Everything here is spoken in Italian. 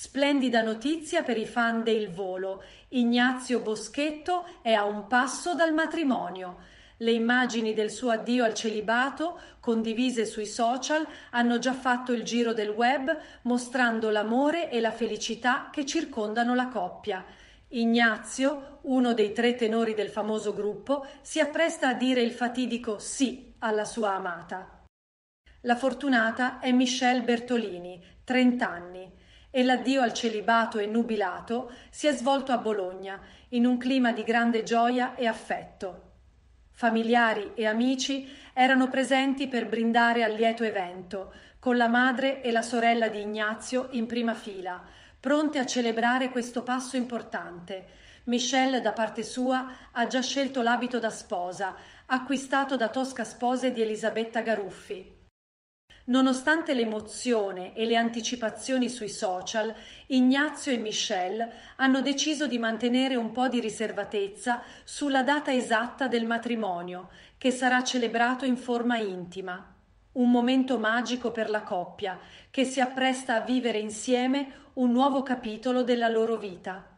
Splendida notizia per i fan del Volo. Ignazio Boschetto è a un passo dal matrimonio. Le immagini del suo addio al celibato, condivise sui social, hanno già fatto il giro del web, mostrando l'amore e la felicità che circondano la coppia. Ignazio, uno dei tre tenori del famoso gruppo, si appresta a dire il fatidico sì alla sua amata. La fortunata è Michelle Bertolini, 30 anni e l'addio al celibato e nubilato si è svolto a Bologna in un clima di grande gioia e affetto. Familiari e amici erano presenti per brindare al lieto evento, con la madre e la sorella di Ignazio in prima fila, pronte a celebrare questo passo importante. Michelle, da parte sua, ha già scelto l'abito da sposa, acquistato da Tosca Spose di Elisabetta Garuffi. Nonostante l'emozione e le anticipazioni sui social, Ignazio e Michelle hanno deciso di mantenere un po' di riservatezza sulla data esatta del matrimonio, che sarà celebrato in forma intima. Un momento magico per la coppia, che si appresta a vivere insieme un nuovo capitolo della loro vita.